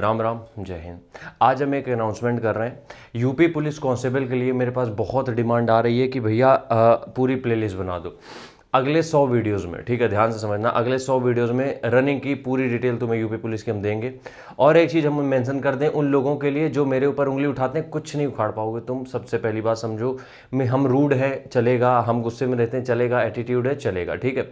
राम राम जय हिंद आज हम एक अनाउंसमेंट कर रहे हैं यूपी पुलिस कांस्टेबल के लिए मेरे पास बहुत डिमांड आ रही है कि भैया पूरी प्लेलिस्ट बना दो अगले सौ वीडियोस में ठीक है ध्यान से समझना अगले सौ वीडियोस में रनिंग की पूरी डिटेल तुम्हें यूपी पुलिस की हम देंगे और एक चीज़ हम मेंशन कर दें उन लोगों के लिए जो मेरे ऊपर उंगली उठाते हैं कुछ नहीं उखाड़ पाओगे तुम सबसे पहली बात समझो मैं हम रूड है चलेगा हम गुस्से में रहते हैं चलेगा एटीट्यूड है चलेगा ठीक है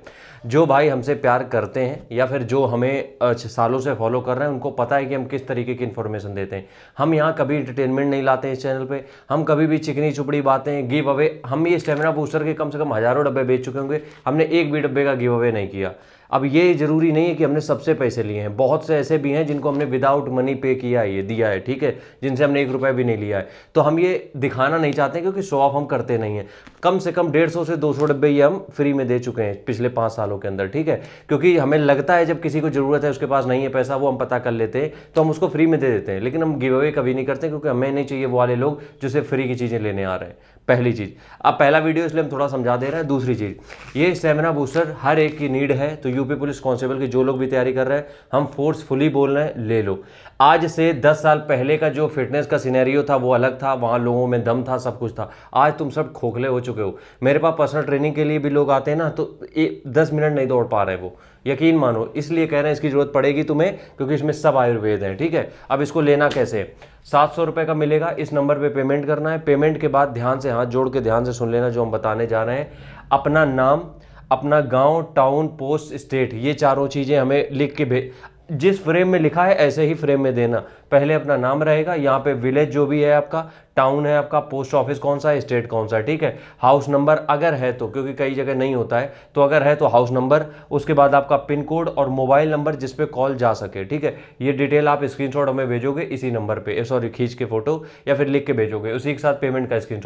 जो भाई हमसे प्यार करते हैं या फिर जो हमें सालों से फॉलो कर रहे हैं उनको पता है कि हम किस तरीके की इन्फॉर्मेशन देते हैं हम यहाँ कभी इंटरटेनमेंट नहीं लाते इस चैनल पर हम कभी भी चिकनी चुपड़ी बातें गिव अवे हम ये स्टेमिना बूस्टर के कम से कम हज़ारों डब्बे बेच चुके होंगे हमने एक भी डब्बे का गिव अवे नहीं किया अब ये ज़रूरी नहीं है कि हमने सबसे पैसे लिए हैं बहुत से ऐसे भी हैं जिनको हमने विदाउट मनी पे किया है ये दिया है ठीक है जिनसे हमने एक रुपया भी नहीं लिया है तो हम ये दिखाना नहीं चाहते क्योंकि शो ऑफ हम करते नहीं हैं कम से कम डेढ़ सौ से दो सौ डब्बे ये हम फ्री में दे चुके हैं पिछले पाँच सालों के अंदर ठीक है क्योंकि हमें लगता है जब किसी को ज़रूरत है उसके पास नहीं है पैसा वो हम पता कर लेते हैं तो हम उसको फ्री में दे देते हैं लेकिन हम गिव अवे कभी नहीं करते क्योंकि हमें नहीं चाहिए वो वाले लोग जो सिर्फ फ्री की चीज़ें लेने आ रहे हैं पहली चीज़ अब पहला वीडियो इसलिए हम थोड़ा समझा दे रहे हैं दूसरी चीज़ ये स्टेमिना बूस्टर हर एक की नीड है तो यूपी पुलिस कांस्टेबल की जो लोग भी तैयारी कर रहे हैं हम फोर्सफुली बोल रहे हैं ले लो आज से 10 साल पहले का जो फिटनेस का सिनेरियो था वो अलग था वहाँ लोगों में दम था सब कुछ था आज तुम सब खोखले हो चुके हो मेरे पास पर्सनल ट्रेनिंग के लिए भी लोग आते हैं ना तो ए, दस मिनट नहीं दौड़ पा रहे वो यकीन मानो इसलिए कह रहे हैं इसकी ज़रूरत पड़ेगी तुम्हें क्योंकि इसमें सब आयुर्वेद हैं ठीक है अब इसको लेना कैसे सात सौ रुपये का मिलेगा इस नंबर पे पेमेंट करना है पेमेंट के बाद ध्यान से हाथ जोड़ के ध्यान से सुन लेना जो हम बताने जा रहे हैं अपना नाम अपना गांव टाउन पोस्ट स्टेट ये चारों चीज़ें हमें लिख के भेज जिस फ्रेम में लिखा है ऐसे ही फ्रेम में देना पहले अपना नाम रहेगा यहाँ पे विलेज जो भी है आपका टाउन है आपका पोस्ट ऑफिस कौन सा है स्टेट कौन सा है ठीक है हाउस नंबर अगर है तो क्योंकि कई जगह नहीं होता है तो अगर है तो हाउस नंबर उसके बाद आपका पिन कोड और मोबाइल नंबर जिस पे कॉल जा सके ठीक है ये डिटेल आप स्क्रीन हमें भेजोगे इसी नंबर पर सॉरी खींच के फोटो या फिर लिख के भेजोगे उसी के साथ पेमेंट का स्क्रीन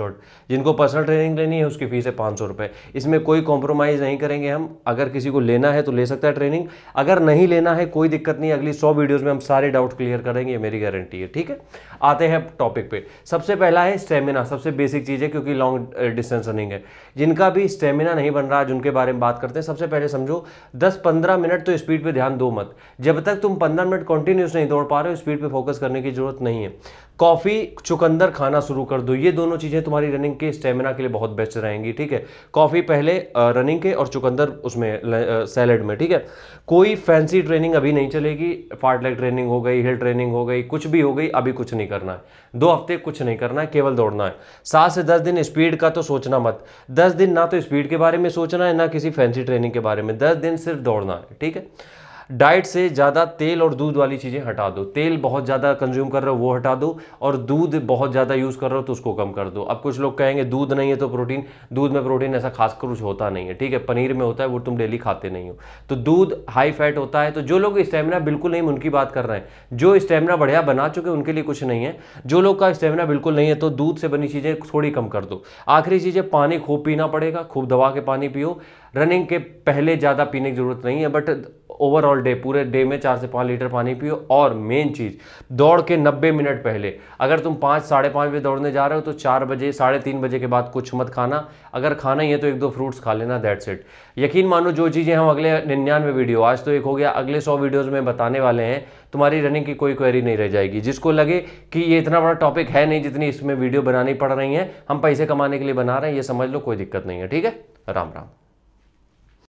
जिनको पर्सनल ट्रेनिंग लेनी है उसकी फीस है पाँच सौ इसमें कोई कॉम्प्रोमाइज़ नहीं करेंगे हम अगर किसी को लेना है तो ले सकता है ट्रेनिंग अगर नहीं लेना है कोई दिक्कत दिक्कत नहीं अगली सौ वीडियोज़ में हम सारे डाउट क्लियर करेंगे मेरी गारंटी है ठीक है आते हैं टॉपिक पे सबसे पहला है स्टेमिना सबसे बेसिक चीज़ है क्योंकि लॉन्ग डिस्टेंस रनिंग है जिनका भी स्टेमिना नहीं बन रहा आज उनके बारे में बात करते हैं सबसे पहले समझो दस पंद्रह मिनट तो स्पीड पर ध्यान दो मत जब तक तुम पंद्रह मिनट कंटिन्यूस नहीं दौड़ पा रहे हो स्पीड पर फोकस करने की जरूरत नहीं है कॉफ़ी चुकंदर खाना शुरू कर दो ये दोनों चीज़ें तुम्हारी रनिंग के स्टेमिना के लिए बहुत बेस्ट रहेंगी ठीक है कॉफ़ी पहले रनिंग के और चुकंदर उसमें सैलड में ठीक है कोई फैंसी ट्रेनिंग अभी नहीं चलेगी फाटलेग ट्रेनिंग हो गई हिल ट्रेनिंग हो गई कुछ भी हो गई अभी कुछ नहीं करना है दो हफ्ते कुछ नहीं करना है केवल दौड़ना है सात से दस दिन स्पीड का तो सोचना मत दस दिन ना तो स्पीड के बारे में सोचना है ना किसी फैंसी ट्रेनिंग के बारे में दस दिन सिर्फ दौड़ना है ठीक है डाइट से ज़्यादा तेल और दूध वाली चीज़ें हटा दो तेल बहुत ज़्यादा कंज्यूम कर रहे हो वो हटा दो और दूध बहुत ज़्यादा यूज़ कर रहे हो तो उसको कम कर दो अब कुछ लोग कहेंगे दूध नहीं है तो प्रोटीन दूध में प्रोटीन ऐसा खास कुछ होता नहीं है ठीक है पनीर में होता है वो तुम डेली खाते नहीं हो तो दूध हाई फैट होता है तो जो लोग स्टेमिना बिल्कुल नहीं उनकी बात कर रहे हैं जो स्टेमिना बढ़िया बना चुके उनके लिए कुछ नहीं है जो लोग का स्टेमिना बिल्कुल नहीं है तो दूध से बनी चीज़ें थोड़ी कम कर दो आखिरी चीज़ें पानी खूब पीना पड़ेगा खूब दवा के पानी पियो रनिंग के पहले ज़्यादा पीने की ज़रूरत नहीं है बट ओवरऑल डे पूरे डे में चार से पाँच लीटर पानी पियो और मेन चीज़ दौड़ के नब्बे मिनट पहले अगर तुम पाँच साढ़े पाँच बजे दौड़ने जा रहे हो तो चार बजे साढ़े तीन बजे के बाद कुछ मत खाना अगर खाना ही है तो एक दो फ्रूट्स खा लेना दैट्स इट यकीन मानो जो चीज़ें हम अगले निन्यानवे वीडियो आज तो एक हो गया अगले सौ वीडियोज़ में बताने वाले हैं तुम्हारी रनिंग की कोई क्वेरी नहीं रह जाएगी जिसको लगे कि ये इतना बड़ा टॉपिक है नहीं जितनी इसमें वीडियो बनानी पड़ रही हैं हम पैसे कमाने के लिए बना रहे हैं ये समझ लो कोई दिक्कत नहीं है ठीक है राम राम